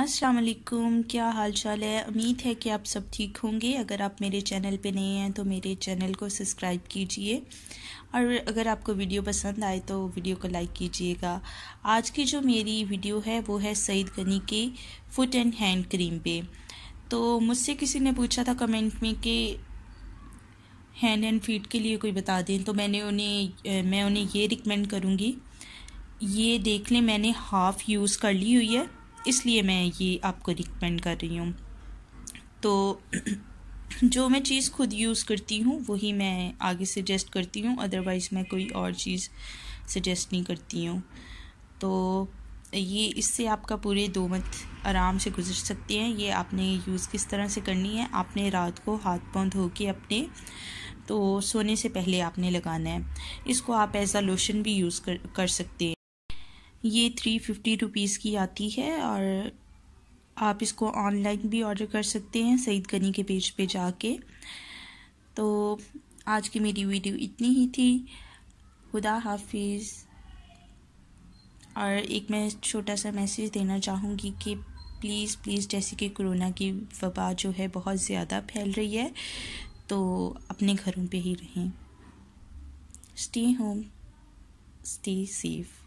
अस्सलाम वालेकुम क्या हाल चाल है उम्मीद है कि आप सब ठीक होंगे अगर आप मेरे चैनल पे नए हैं तो मेरे चैनल को सब्सक्राइब कीजिए और अगर आपको वीडियो पसंद आए तो वीडियो को लाइक कीजिएगा आज की जो मेरी वीडियो है वो है सईद गनी के फुट एंड हैंड क्रीम पे तो मुझसे किसी ने पूछा था कमेंट में कि हैंड एंड फीट के लिए कोई बता दें तो मैंने उन्हें मैं उन्हें ये रिकमेंड करूँगी ये देख लें मैंने हाफ़ यूज़ कर ली हुई है इसलिए मैं ये आपको रिकमेंड कर रही हूँ तो जो मैं चीज़ खुद यूज़ करती हूँ वही मैं आगे सजेस्ट करती हूँ अदरवाइज़ मैं कोई और चीज़ सजेस्ट नहीं करती हूँ तो ये इससे आपका पूरे दो मत आराम से गुजर सकते हैं ये आपने यूज़ किस तरह से करनी है आपने रात को हाथ पाँव धो के अपने तो सोने से पहले आपने लगाना है इसको आप एज आ लोशन भी यूज़ कर कर सकते हैं ये थ्री फिफ्टी रुपीज़ की आती है और आप इसको ऑनलाइन भी ऑर्डर कर सकते हैं सईद गनी के पेज पे जाके तो आज की मेरी वीडियो इतनी ही थी खुदा हाफिज़ और एक मैं छोटा सा मैसेज देना चाहूँगी कि प्लीज़ प्लीज़ जैसे कि कोरोना की वबा जो है बहुत ज़्यादा फैल रही है तो अपने घरों पे ही रहें स्टे होम स्टे सेफ़